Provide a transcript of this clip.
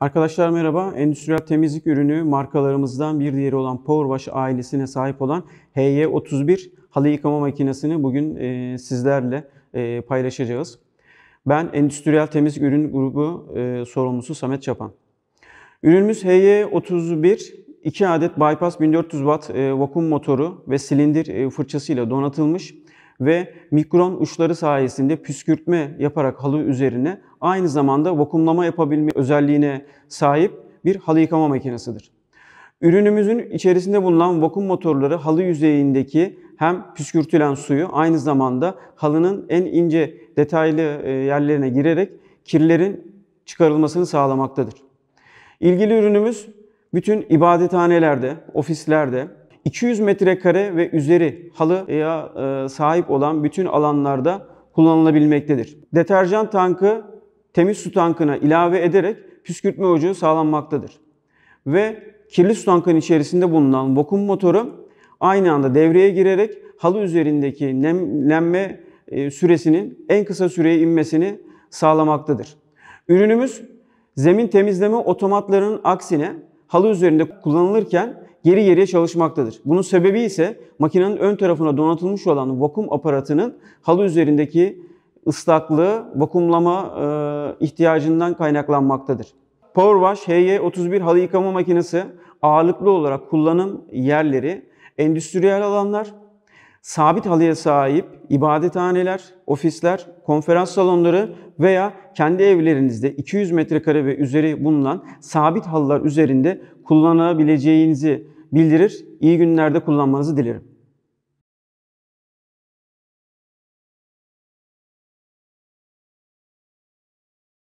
Arkadaşlar merhaba. Endüstriyel temizlik ürünü markalarımızdan bir diğeri olan Powerwash ailesine sahip olan HY31 halı yıkama makinesini bugün e, sizlerle e, paylaşacağız. Ben Endüstriyel Temizlik Ürün Grubu e, sorumlusu Samet Çapan. Ürünümüz HY31 2 adet bypass 1400 watt e, vakum motoru ve silindir e, fırçasıyla donatılmış ve mikron uçları sayesinde püskürtme yaparak halı üzerine aynı zamanda vakumlama yapabilme özelliğine sahip bir halı yıkama makinesidir. Ürünümüzün içerisinde bulunan vakum motorları halı yüzeyindeki hem püskürtülen suyu aynı zamanda halının en ince detaylı e, yerlerine girerek kirlerin çıkarılmasını sağlamaktadır. İlgili ürünümüz bütün ibadethanelerde, ofislerde, 200 metrekare ve üzeri halıya e, e, sahip olan bütün alanlarda kullanılabilmektedir. Deterjan tankı temiz su tankına ilave ederek püskürtme ocağı sağlanmaktadır. Ve kirli su tankının içerisinde bulunan vakum motoru aynı anda devreye girerek halı üzerindeki nemlenme süresinin en kısa süreye inmesini sağlamaktadır. Ürünümüz zemin temizleme otomatlarının aksine halı üzerinde kullanılırken geri geriye çalışmaktadır. Bunun sebebi ise makinenin ön tarafına donatılmış olan vakum aparatının halı üzerindeki ıslaklığı vakumlama e, ihtiyacından kaynaklanmaktadır. Powerwash HY31 halı yıkama makinesi ağırlıklı olarak kullanım yerleri endüstriyel alanlar, sabit halıya sahip ibadethaneler, ofisler, konferans salonları veya kendi evlerinizde 200 metrekare ve üzeri bulunan sabit halılar üzerinde kullanabileceğinizi bildirir. İyi günlerde kullanmanızı dilerim.